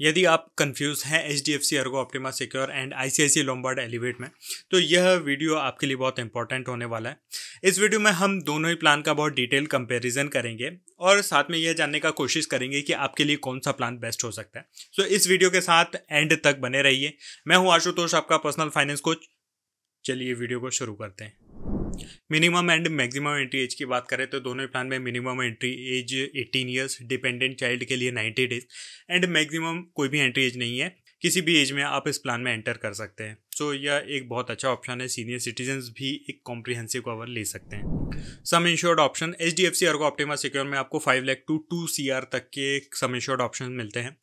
यदि आप कंफ्यूज हैं H D F C Ergo Optima secure and I C I C Lombard Elevate में तो यह वीडियो आपके लिए बहुत इंपॉर्टेंट होने वाला है इस वीडियो में हम दोनों ही प्लान का बहुत डिटेल कंपेरिजन करेंगे और साथ में यह जानने का कोशिश करेंगे कि आपके लिए कौन सा प्लान बेस्ट हो सकता है सो so, इस वीडियो के साथ एंड तक बने रहिए मैं हूँ आशुतोष आपका पर्सनल फाइनेंस कोच चलिए वीडियो को शुरू करते हैं minimum and maximum entry age की बात करें तो दोनों प्लान में minimum entry age 18 years dependent child के लिए 90 डेज एंड मैक्सिमम कोई भी एंट्री एज नहीं है किसी भी एज में आप इस प्लान में एंटर कर सकते हैं सो so, यह एक बहुत अच्छा ऑप्शन है सीनियर सिटीजन भी एक कॉम्प्रिहेंसिव कवर ले सकते हैं sum insured option H D F C और ऑप्टिमा सिक्योर में आपको five lakh to two C R तक के सम इंश्योर्ड ऑप्शन मिलते हैं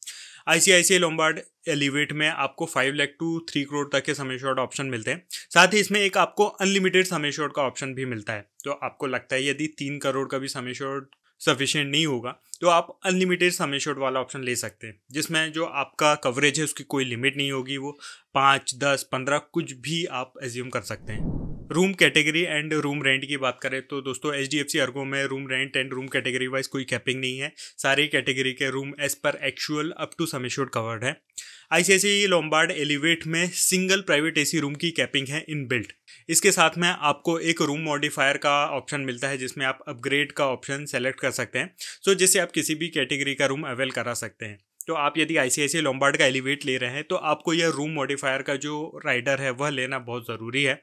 आईसीआईसीआई लोम्बार्ड एलिवेट में आपको five lakh to three crore तक के समय शॉर्ट ऑप्शन मिलते हैं साथ ही इसमें एक आपको अनलिमिटेड समय शॉर्ट का ऑप्शन भी मिलता है तो आपको लगता है यदि तीन करोड़ का भी समय शॉट सफिशियंट नहीं होगा तो आप अनलिमिटेड समय शॉर्ट वाला ऑप्शन ले सकते हैं जिसमें जो आपका कवरेज है उसकी कोई लिमिट नहीं होगी वो पाँच दस पंद्रह कुछ भी आप एज्यूम कर सकते हैं room category and room rent की बात करें तो दोस्तों H D F C Ergo में room rent and room category wise कोई कैपिंग नहीं है सारी कैटेगरी के room as per actual up to समेश्योर covered है I I C C Lombard Elevate में सिंगल प्राइवेट एसी रूम की कैपिंग है इन बिल्ट इसके साथ में आपको एक रूम मॉडिफायर का ऑप्शन मिलता है जिसमें आप अपग्रेड का ऑप्शन सेलेक्ट कर सकते हैं सो so जिससे आप किसी भी कैटेगरी का रूम अवेल करा सकते हैं तो आप यदि सी लोम्बार्ड का एलिवेट ले रहे हैं तो आपको यह रूम मॉडिफायर का जो राइडर है वह लेना बहुत ज़रूरी है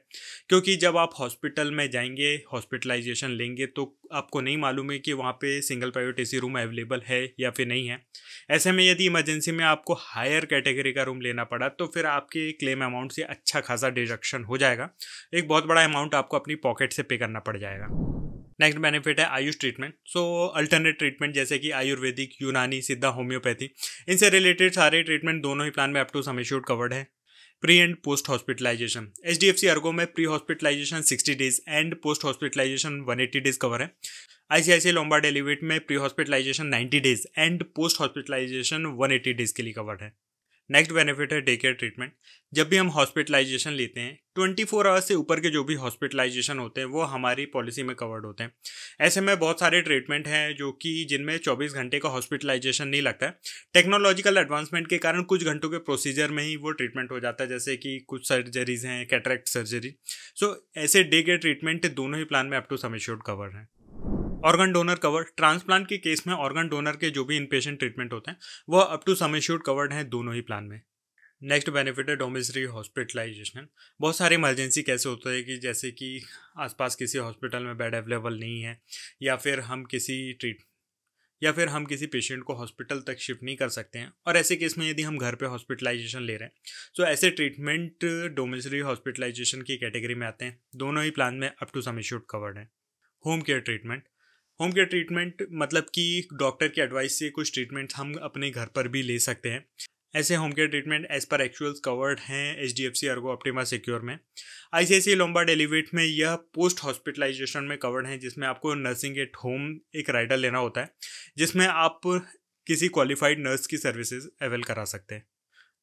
क्योंकि जब आप हॉस्पिटल में जाएंगे हॉस्पिटलाइजेशन लेंगे तो आपको नहीं मालूम है कि वहाँ पे सिंगल प्राइवेट ए रूम अवेलेबल है या फिर नहीं है ऐसे में यदि इमरजेंसी में आपको हायर कैटेगरी का रूम लेना पड़ा तो फिर आपके क्लेम अमाउंट से अच्छा खासा डिडक्शन हो जाएगा एक बहुत बड़ा अमाउंट आपको अपनी पॉकेट से पे करना पड़ जाएगा नेक्स्ट बेनिफिट है AYUSH treatment so alternate treatment जैसे कि आयुर्वेदिक यूनानी सिद्धा होम्योपैथी इनसे रिलेटेड सारे ट्रीटमेंट दोनों ही प्लान में अप टू समेश्योर कवर्ड है pre and post hospitalisation H D F C Ergo में pre hospitalisation sixty days and post hospitalisation one eighty days cover है I I C C Lombard Elevate में pre hospitalisation ninety days and post hospitalisation one eighty days के लिए cover है next benefit है day care treatment जब भी हम hospitalisation लेते हैं 24 फोर आवर्स से ऊपर के जो भी हॉस्पिटलाइजेशन होते हैं वो हमारी पॉलिसी में कवर्ड होते हैं ऐसे में बहुत सारे ट्रीटमेंट हैं जो कि जिनमें 24 घंटे का हॉस्पिटलाइजेशन नहीं लगता है टेक्नोलॉजिकल एडवांसमेंट के कारण कुछ घंटों के प्रोसीजर में ही वो ट्रीटमेंट हो जाता है जैसे कि कुछ सर्जरीज हैं कैटरेक्ट सर्जरी सो ऐसे डे केयर ट्रीटमेंट दोनों ही प्लान में अप टू सम कवर हैं ऑर्गन डोनर कवर ट्रांसप्लांट के केस में ऑर्गन डोनर के जो भी इन पेशेंट ट्रीटमेंट होते हैं वह up to sum insured covered हैं दोनों ही प्लान में नेक्स्ट बेनिफिट है डोमेस्ट्री हॉस्पिटलाइजेशन बहुत सारे इमरजेंसी कैसे होते हैं कि जैसे कि आसपास किसी हॉस्पिटल में बेड अवेलेबल नहीं है या फिर हम किसी ट्रीट या फिर हम किसी पेशेंट को हॉस्पिटल तक शिफ्ट नहीं कर सकते हैं और ऐसे केस में यदि हम घर पे हॉस्पिटलाइजेशन ले रहे हैं तो ऐसे ट्रीटमेंट डोमेस्ट्री हॉस्पिटलाइजेशन की कैटेगरी में आते हैं दोनों ही प्लान में up to sum insured covered हैं home care treatment home care treatment मतलब कि डॉक्टर की एडवाइस से कुछ ट्रीटमेंट हम अपने घर पर भी ले सकते हैं ऐसे home care treatment as per actuals covered हैं H D F C Ergo Optima Secure में I C I C लोम्बा Elevate में यह पोस्ट हॉस्पिटलाइजेशन में कवर्ड है जिसमें आपको नर्सिंग एट होम एक राइडर लेना होता है जिसमें आप किसी क्वालिफाइड नर्स की सर्विसेज अवेल करा सकते हैं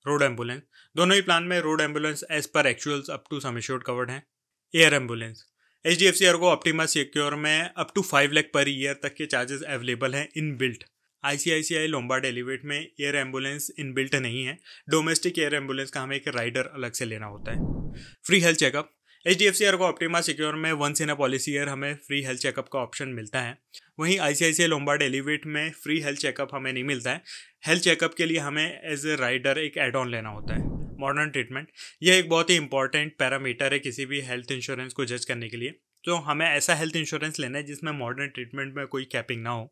रोड एम्बुलेंस दोनों ही प्लान में road ambulance as per actuals up to sum covered हैं air ambulance H D F C Ergo Optima Secure में up to five lakh per year तक के चार्जेस अवेलेबल हैं in built I C I C I Lombard Elevate में air ambulance in built नहीं है domestic air ambulance का हमें एक राइडर अलग से लेना होता है free health checkup H D F C Ergo Optima Secure में वन इन पॉलिसी ईयर हमें फ्री हेल्थ चेकअप का ऑप्शन मिलता है वहीं I C I C I Lombard Elevate में फ्री हेल्थ चेकअप हमें नहीं मिलता है हेल्थ चेकअप के लिए हमें एज ए राइडर एक एड ऑन लेना होता है मॉडर्न ट्रीटमेंट यह एक बहुत ही इंपॉर्टेंट पैरामीटर है किसी भी हेल्थ इंश्योरेंस को जज करने के लिए तो हमें ऐसा हेल्थ इंश्योरेंस लेना है जिसमें मॉडर्न ट्रीटमेंट में कोई कैपिंग ना हो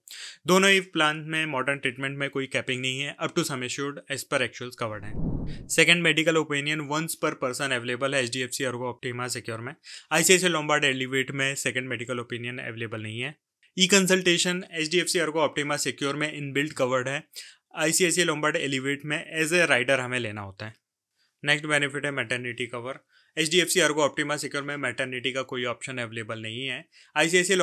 दोनों ही प्लान में मॉडर्न ट्रीटमेंट में कोई कैपिंग नहीं है up to sum assured as per actuals covered है second medical opinion once per person available है एच डी एफ सी वो ऑप्टीमा सिक्योर में आई सी आई एलिवेट में सेकेंड मेडिकल ओपिनियन अवेलेबल नहीं है e consultation H D F C Ergo Optima Secure में in built covered है I C I C Elevate में as a rider हमें लेना होता है नेक्स्ट बेनिफिट है maternity cover H D F C Ergo Optima Secure में maternity का कोई ऑप्शन अवेलेबल नहीं है I C I C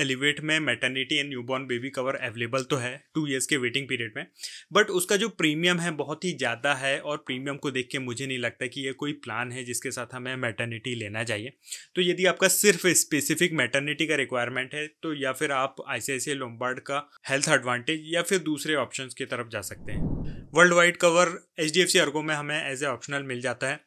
Elevate में maternity and newborn baby cover available तो है टू ईयर्स के वेटिंग पीरियड में बट उसका जो प्रीमियम है बहुत ही ज़्यादा है और प्रीमियम को देख के मुझे नहीं लगता कि ये कोई प्लान है जिसके साथ हमें मैटर्निटी लेना चाहिए तो यदि आपका सिर्फ स्पेसिफिक मैटर्निटी का रिक्वायरमेंट है तो या फिर आप आई सी आई सी का हेल्थ एडवांटेज या फिर दूसरे ऑप्शन की तरफ जा सकते हैं world wide cover H D F C Ergo में हमें एज ए ऑप्शनल मिल जाता है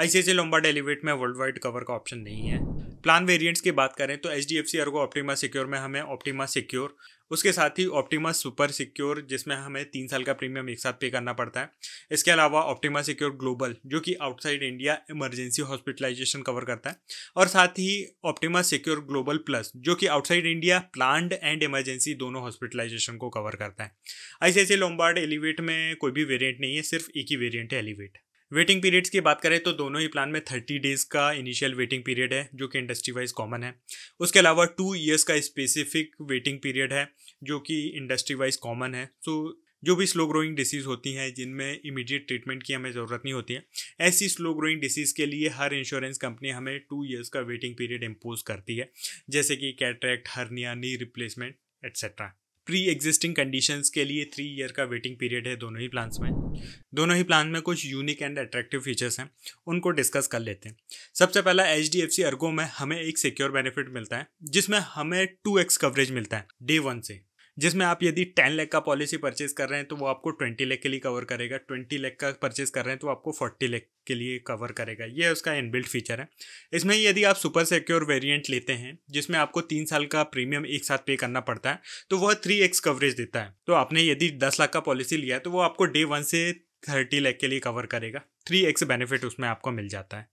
आईसीआई लोम्बा डेलीवेट में वर्ल्ड वाइड कवर का ऑप्शन नहीं है प्लान वेरिएंट्स की बात करें तो H D F C Ergo Optima Secure में हमें ऑप्टीमा सिक्योर उसके साथ ही ऑप्टीमा सुपर सिक्योर जिसमें हमें तीन साल का प्रीमियम एक साथ पे करना पड़ता है इसके अलावा ऑप्टीमा सिक्योर ग्लोबल जो कि outside India emergency hospitalisation cover करता है और साथ ही ऑप्टीमा सिक्योर ग्लोबल प्लस जो कि outside India planned and emergency दोनों हॉस्पिटलाइजेशन को कवर करता है ऐसे ऐसे लोम्बार्ड एलिवेट में कोई भी वेरियंट नहीं है सिर्फ एक ही वेरियंट है एलिवेट वेटिंग पीरियड्स की बात करें तो दोनों ही प्लान में थर्टी डेज़ का इनिशियल वेटिंग पीरियड है जो कि इंडस्ट्री वाइज कॉमन है उसके अलावा टू ईयर्स का स्पेसिफिक वेटिंग पीरियड है जो कि इंडस्ट्री वाइज कॉमन है सो so, जो भी स्लो ग्रोइंग डिसीज़ होती हैं जिनमें इमीडिएट ट्रीटमेंट की हमें ज़रूरत नहीं होती है ऐसी स्लो ग्रोइंग डिसीज़ के लिए हर इंश्योरेंस कंपनी हमें टू ईयर्स का वेटिंग पीरियड इम्पोज करती है जैसे कि cataract hernia knee replacement etcetera pre existing conditions के लिए थ्री ईयर का वेटिंग पीरियड है दोनों ही प्लान्स में दोनों ही प्लान में कुछ यूनिक एंड अट्रैक्टिव फीचर्स हैं उनको डिस्कस कर लेते हैं सबसे पहला H D F C Ergo में हमें एक सिक्योर बेनिफिट मिलता है जिसमें हमें टू एक्स कवरेज मिलता है डे वन से जिसमें आप यदि टेन लैख का पॉलिसी परचेज कर रहे हैं तो वो आपको ट्वेंटी लैख के लिए कवर करेगा ट्वेंटी लैख का परचेज कर रहे हैं तो आपको फोर्टी लैख के लिए कवर करेगा ये उसका इनबिल्ट फीचर है इसमें यदि आप सुपर सिक्योर वेरियंट लेते हैं जिसमें आपको तीन साल का प्रीमियम एक साथ पे करना पड़ता है तो वह थ्री एक्स कवरेज देता है तो आपने यदि दस लाख का पॉलिसी लिया है तो वो आपको डे वन से थर्टी लैख के लिए कवर करेगा थ्री एक्स बेनिफिट उसमें आपको मिल जाता है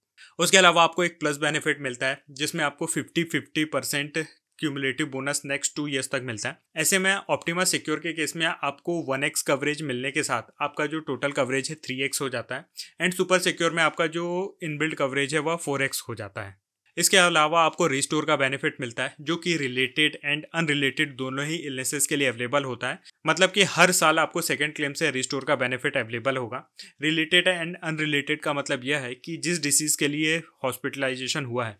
उसके अलावा आपको एक प्लस बेनिफिट मिलता है जिसमें आपको fifty fifty percent cumulative bonus next two years तक मिलता है ऐसे में ऑप्टिमा सिक्योर के केस में आपको वन एक्स कवरेज मिलने के साथ आपका जो टोटल कवरेज है थ्री एक्स हो जाता है एंड सुपर सिक्योर में आपका जो इनबिल्ड कवरेज है वह फोर एक्स हो जाता है इसके अलावा आपको रिस्टोर का बेनिफिट मिलता है जो कि रिलेटेड एंड अनरिलेटेड दोनों ही इलनेसेस के लिए अवेलेबल होता है मतलब कि हर साल आपको सेकेंड क्लेम से रिस्टोर का बेनिफिट अवेलेबल होगा रिलेटेड एंड अनरिलेटेड का मतलब यह है कि जिस डिसीज़ के लिए हॉस्पिटलाइजेशन हुआ है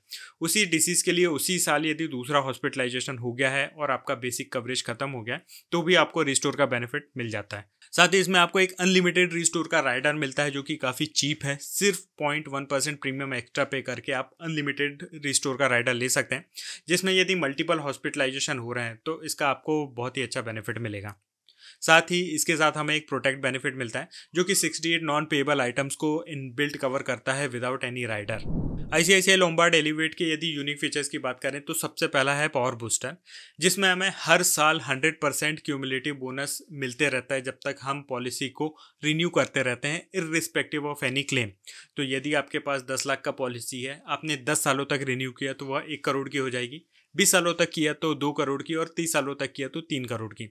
उसी डिसीज़ के लिए उसी साल यदि दूसरा हॉस्पिटलाइजेशन हो गया है और आपका बेसिक कवरेज खत्म हो गया तो भी आपको रिस्टोर का बेनिफिट मिल जाता है साथ ही इसमें आपको एक अनलिमिटेड रिस्टोर का राइडर मिलता है जो कि काफ़ी चीप है सिर्फ point one percent premium extra pay करके आप अनलिमिटेड रिस्टोर का राइडर ले सकते हैं जिसमें यदि मल्टीपल हॉस्पिटलाइजेशन हो रहे हैं तो इसका आपको बहुत ही अच्छा बेनिफिट मिलेगा साथ ही इसके साथ हमें एक प्रोटेक्ट बेनिफिट मिलता है जो कि 68 नॉन पेबल आइटम्स को इन बिल्ट कवर करता है without any rider I C I C I Lombard Elevate के यदि यूनिक फीचर्स की बात करें तो सबसे पहला है पावर बूस्टर जिसमें हमें हर साल 100 परसेंट क्यूमुलेटिव बोनस मिलते रहता है जब तक हम पॉलिसी को रिन्यू करते रहते हैं रिस्पेक्टिव ऑफ एनी क्लेम तो यदि आपके पास दस लाख का पॉलिसी है आपने दस सालों तक रिन्यू किया तो वह एक करोड़ की हो जाएगी बीस सालों तक किया तो दो करोड़ की और तीस सालों तक किया तो तीन करोड़ की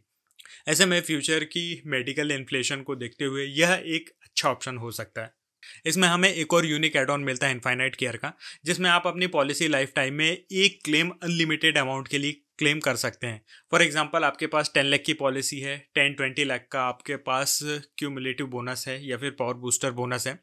ऐसे में फ्यूचर की मेडिकल इन्फ्लेशन को देखते हुए यह एक अच्छा ऑप्शन हो सकता है इसमें हमें एक और यूनिक एड ऑन मिलता है इनफाइनाइट केयर का जिसमें आप अपनी पॉलिसी लाइफ टाइम में एक क्लेम अनलिमिटेड अमाउंट के लिए क्लेम कर सकते हैं फॉर एग्जाम्पल आपके पास टेन लैख की पॉलिसी है टेन ट्वेंटी लैख का आपके पास क्यूमुलेटिव बोनस है या फिर पावर बूस्टर बोनस है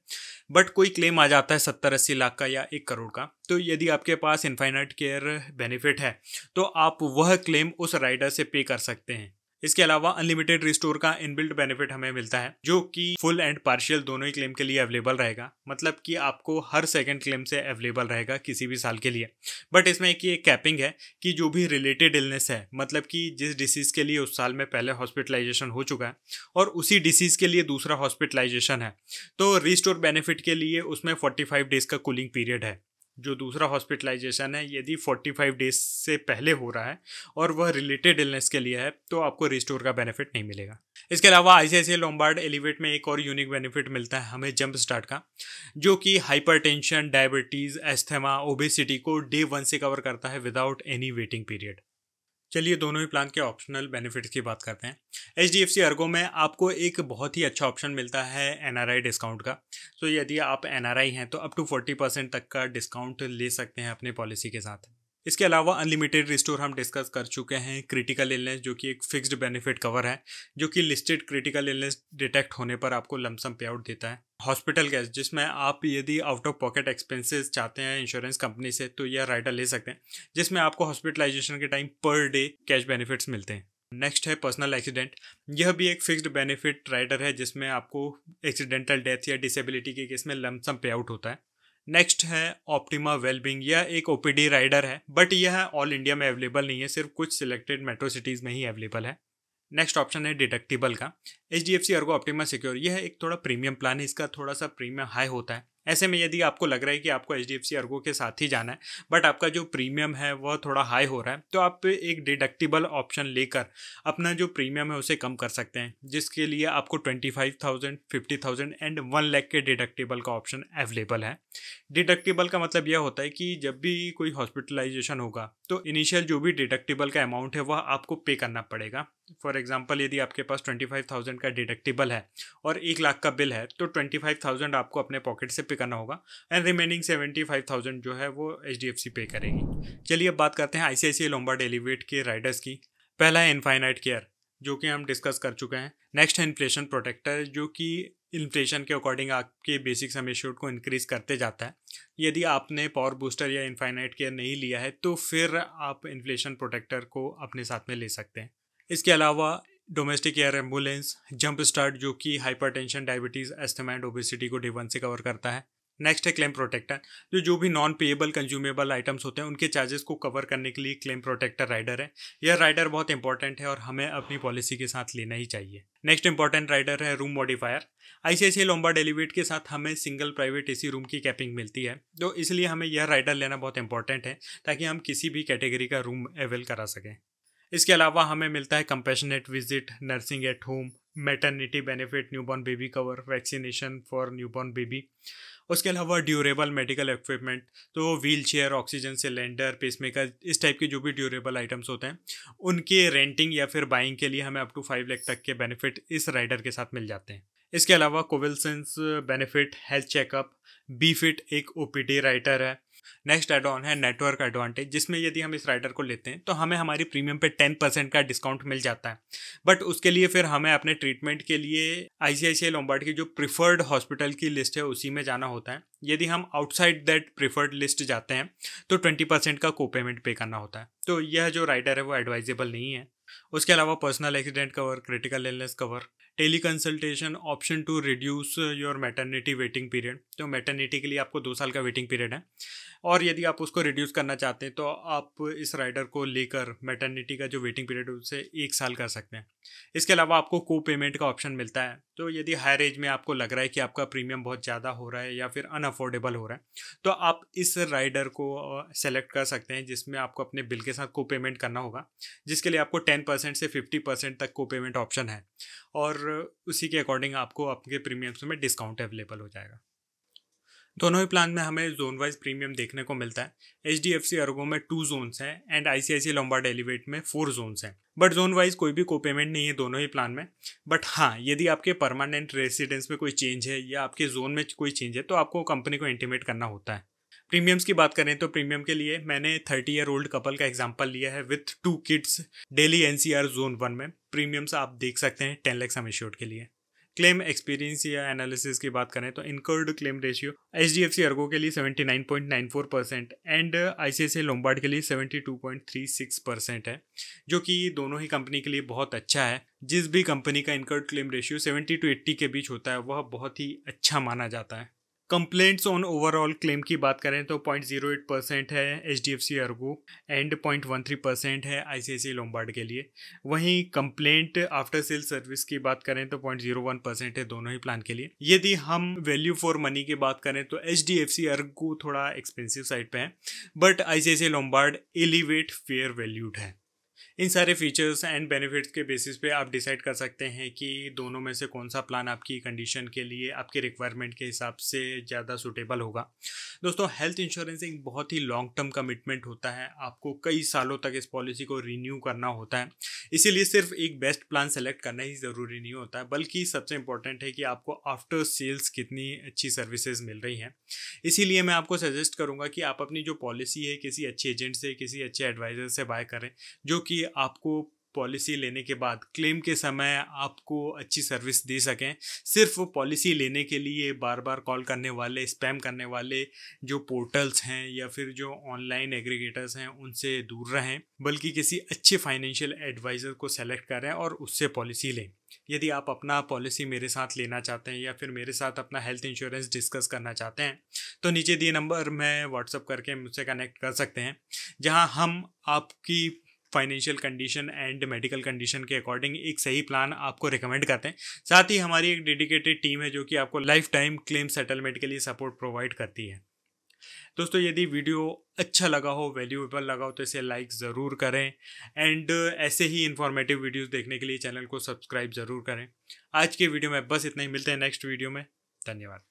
बट कोई क्लेम आ जाता है सत्तर अस्सी लाख का या एक करोड़ का तो यदि आपके पास इन्फाइनाइट केयर बेनिफिट है तो आप वह क्लेम उस राइडर से पे कर सकते हैं इसके अलावा अनलिमिटेड रिस्टोर का इनबिल्ट बेनिफिट हमें मिलता है जो कि फुल एंड पार्शियल दोनों ही क्लेम के लिए अवेलेबल रहेगा मतलब कि आपको हर सेकंड क्लेम से अवेलेबल रहेगा किसी भी साल के लिए बट इसमें एक ये कैपिंग है कि जो भी रिलेटेड इलनेस है मतलब कि जिस डिसीज़ के लिए उस साल में पहले हॉस्पिटलाइजेशन हो चुका है और उसी डिसीज़ के लिए दूसरा हॉस्पिटलाइजेशन है तो रिस्टोर बेनिफिट के लिए उसमें फोर्टी डेज का कूलिंग पीरियड है जो दूसरा हॉस्पिटलाइजेशन है यदि 45 डेज से पहले हो रहा है और वह रिलेटेड इलनेस के लिए है तो आपको रिस्टोर का बेनिफिट नहीं मिलेगा इसके अलावा आई सी लोम्बार्ड एलिवेट में एक और यूनिक बेनिफिट मिलता है हमें जंप स्टार्ट का जो कि हाइपरटेंशन डायबिटीज़ एस्थेमा ओबेसिटी को डे वन से कवर करता है विदाउट एनी वेटिंग पीरियड चलिए दोनों ही प्लान के ऑप्शनल बेनिफिट्स की बात करते हैं H D F C Ergo में आपको एक बहुत ही अच्छा ऑप्शन मिलता है एन आर आई डिस्काउंट का तो so, यदि आप एन आर आई हैं तो अप टू फोर्टी परसेंट तक का डिस्काउंट ले सकते हैं अपने पॉलिसी के साथ इसके अलावा अनलिमिटेड रिस्टोर हम डिस्कस कर चुके हैं क्रिटिकल इलनेस जो कि एक फिक्स्ड बेनिफिट कवर है जो कि लिस्टेड क्रिटिकल इलनेस डिटेक्ट होने पर आपको लमसम पे आउट देता है हॉस्पिटल कैश जिसमें आप यदि आउट ऑफ पॉकेट एक्सपेंसेस चाहते हैं इंश्योरेंस कंपनी से तो यह राइडर ले सकते हैं जिसमें आपको हॉस्पिटलाइजेशन के time per day cash benefits मिलते हैं नेक्स्ट है पर्सनल एक्सीडेंट यह भी एक फिक्स्ड बेनिफिट राइडर है जिसमें आपको एक्सीडेंटल डेथ या डिसेबिलिटी के केस में लमसम पे आउट होता है नेक्स्ट है ऑप्टिमा वेलबिंग यह एक ओपीडी राइडर है बट यह ऑल इंडिया में अवेलेबल नहीं है सिर्फ कुछ सिलेक्टेड मेट्रो सिटीज़ में ही अवेलेबल है नेक्स्ट ऑप्शन है डिडक्टिबल का H D F C Ergo Optima Secure यह एक थोड़ा प्रीमियम प्लान है इसका थोड़ा सा प्रीमियम हाई होता है ऐसे में यदि आपको लग रहा है कि आपको H D F C Ergo के साथ ही जाना है बट आपका जो प्रीमियम है वह थोड़ा हाई हो रहा है तो आप एक डिडक्टिबल ऑप्शन लेकर अपना जो प्रीमियम है उसे कम कर सकते हैं जिसके लिए आपको twenty five thousand fifty thousand and one lakh के डिडक्टिबल का ऑप्शन अवेलेबल है डिडक्टिबल का मतलब यह होता है कि जब भी कोई हॉस्पिटलाइजेशन होगा तो इनिशियल जो भी डिडक्टिबल का अमाउंट है वह आपको पे करना पड़ेगा फॉर एग्जाम्पल यदि आपके पास ट्वेंटी फाइव थाउजेंड का डिडक्टिबल है और एक लाख का बिल है तो ट्वेंटी फाइव थाउजेंड आपको अपने पॉकेट से पे करना होगा and remaining seventy five thousand जो है वो एच डी एफ सी पे करेगी चलिए अब बात करते हैं आई सी लोम्बा डेलीवेट के राइडर्स की पहला है इनफाइनाइट केयर जो कि हम डिस्कस कर चुके हैं नेक्स्ट है इन्फ्लेशन प्रोटेक्टर जो कि इन्फ्लेशन के अकॉर्डिंग आपके बेसिक सम एश्योर्ड को इंक्रीज करते जाता है यदि आपने पावर बूस्टर या इनफाइनाइट केयर नहीं लिया है तो फिर आप इन्फ्लेशन प्रोटेक्टर को अपने साथ में ले सकते हैं इसके अलावा domestic air ambulance jump start जो कि hypertension diabetes asthma and obesity को डे वन से कवर करता है नेक्स्ट है क्लेम प्रोटेक्टर जो जो भी नॉन पेएबल कंज्यूमेबल आइटम्स होते हैं उनके चार्जेस को कवर करने के लिए क्लेम प्रोटेक्टर राइडर है यह राइडर बहुत इंपॉर्टेंट है और हमें अपनी पॉलिसी के साथ लेना ही चाहिए नेक्स्ट इंपॉर्टेंट राइडर है room modifier I C I C Lombard Elevate के साथ हमें सिंगल प्राइवेट ए रूम की कैपिंग मिलती है तो इसलिए हमें यह राइडर लेना बहुत इंपॉर्टेंट है ताकि हम किसी भी कैटेगरी का रूम अवेल करा सकें इसके अलावा हमें मिलता है compassionate visit nursing at home maternity benefit newborn baby cover vaccination for newborn baby उसके अलावा ड्यूरेबल मेडिकल इक्विपमेंट तो wheel chair oxygen cylinder pacemaker इस टाइप के जो भी ड्यूरेबल आइटम्स होते हैं उनके रेंटिंग या फिर बाइंग के लिए हमें अप टू फाइव लेख तक के बेनिफिट इस राइडर के साथ मिल जाते हैं इसके अलावा convalescence benefit health checkup be fit एक ओ राइटर है नेक्स्ट एड ऑन है नेटवर्क एडवांटेज जिसमें यदि हम इस राइडर को लेते हैं तो हमें हमारी प्रीमियम पे टेन परसेंट का डिस्काउंट मिल जाता है बट उसके लिए फिर हमें अपने ट्रीटमेंट के लिए आई सी लोम्बार्ड की जो प्रिफर्ड हॉस्पिटल की लिस्ट है उसी में जाना होता है यदि हम आउटसाइड दैट प्रिफर्ड लिस्ट जाते हैं तो ट्वेंटी परसेंट का को पेमेंट पे करना होता है तो यह जो राइडर है वो एडवाइजेबल नहीं है उसके अलावा personal accident cover critical illness cover tele consultation option to reduce your maternity waiting period तो मैटर्निटी के लिए आपको दो साल का वेटिंग पीरियड है और यदि आप उसको रिड्यूस करना चाहते हैं तो आप इस राइडर को लेकर मैटर्निटी का जो वेटिंग पीरियड है उसे एक साल कर सकते हैं इसके अलावा आपको को पेमेंट का ऑप्शन मिलता है तो यदि हायर एज में आपको लग रहा है कि आपका प्रीमियम बहुत ज़्यादा हो रहा है या फिर अनअफोर्डेबल हो रहा है तो आप इस राइडर को सेलेक्ट uh, कर सकते हैं जिसमें आपको अपने बिल के साथ को पेमेंट करना होगा जिसके लिए आपको टेन परसेंट से फिफ्टी परसेंट तक को पेमेंट ऑप्शन है और उसी के अकॉर्डिंग आपको आपके प्रीमियम्स में डिस्काउंट अवेलेबल हो जाएगा दोनों ही प्लान में हमें जोन वाइज प्रीमियम देखने को मिलता है H D F C Ergo में टू जोन्स हैं and I C I C Lombard Elevate में फोर जोन्स हैं बट जोन वाइज कोई भी को पेमेंट नहीं है दोनों ही प्लान में बट हाँ यदि आपके परमानेंट रेसिडेंस में कोई चेंज है या आपके जोन में कोई चेंज है तो आपको कंपनी को इंटीमेट करना होता है प्रीमियम्स की बात करें तो प्रीमियम के लिए मैंने थर्टी ईयर ओल्ड कपल का एग्जाम्पल लिया है with two kids Delhi in zone one में प्रीमियम्स आप देख सकते हैं टेन लैक्स हम एश्योर्ड के लिए क्लेम एक्सपीरियंस या एनालिसिस की बात करें तो incurred claim ratio H D F C Ergo के लिए seventy nine point nine four percent and I C I Lombard के लिए seventy two point three six percent है जो कि दोनों ही कंपनी के लिए बहुत अच्छा है जिस भी कंपनी का incurred claim ratio seventy two eighty के बीच होता है वह बहुत ही अच्छा माना जाता है कंप्लेंट्स ऑन ओवरऑल क्लेम की बात करें तो पॉइंट जीरो एट परसेंट है H D F C Ergo and point one three percent है I C I C Lombard के लिए वहीं कंप्लेंट आफ्टर सेल सर्विस की बात करें तो पॉइंट जीरो वन परसेंट है दोनों ही प्लान के लिए यदि हम वैल्यू फॉर मनी की बात करें तो H D F C Ergo थोड़ा एक्सपेंसिव साइड पर है but I C I C Lombard Elevate fair valued है इन सारे फीचर्स एंड बेनिफिट्स के बेसिस पे आप डिसाइड कर सकते हैं कि दोनों में से कौन सा प्लान आपकी कंडीशन के लिए आपके रिक्वायरमेंट के हिसाब से ज़्यादा सूटेबल होगा दोस्तों हेल्थ इंश्योरेंस एक बहुत ही लॉन्ग टर्म कमिटमेंट होता है आपको कई सालों तक इस पॉलिसी को रिन्यू करना होता है इसीलिए सिर्फ एक बेस्ट प्लान सेलेक्ट करना ही ज़रूरी नहीं होता है बल्कि सबसे इम्पोर्टेंट है कि आपको आफ्टर सेल्स कितनी अच्छी सर्विसेज मिल रही हैं इसीलिए मैं आपको सजेस्ट करूँगा कि आप अपनी जो पॉलिसी है किसी अच्छे एजेंट से किसी अच्छे एडवाइज़र से बाय करें जो कि आपको पॉलिसी लेने के बाद क्लेम के समय आपको अच्छी सर्विस दे सकें सिर्फ वो पॉलिसी लेने के लिए बार बार कॉल करने वाले स्पैम करने वाले जो पोर्टल्स हैं या फिर जो ऑनलाइन एग्रीगेटर्स हैं उनसे दूर रहें बल्कि किसी अच्छे फाइनेंशियल एडवाइज़र को सेलेक्ट करें और उससे पॉलिसी लें यदि आप अपना पॉलिसी मेरे साथ लेना चाहते हैं या फिर मेरे साथ अपना हेल्थ इंश्योरेंस डिस्कस करना चाहते हैं तो नीचे दिए नंबर में व्हाट्सअप करके मुझसे कनेक्ट कर सकते हैं जहां हम आपकी financial condition and medical condition के अकॉर्डिंग एक सही प्लान आपको रिकमेंड करते हैं साथ ही हमारी एक डेडिकेटेड टीम है जो कि आपको लाइफ टाइम क्लेम सेटलमेंट के लिए सपोर्ट प्रोवाइड करती है दोस्तों यदि वीडियो अच्छा लगा हो वैल्यूएबल लगा हो तो इसे लाइक ज़रूर करें एंड ऐसे ही इन्फॉर्मेटिव वीडियोस देखने के लिए चैनल को सब्सक्राइब ज़रूर करें आज के वीडियो में बस इतना ही मिलते हैं नेक्स्ट वीडियो में धन्यवाद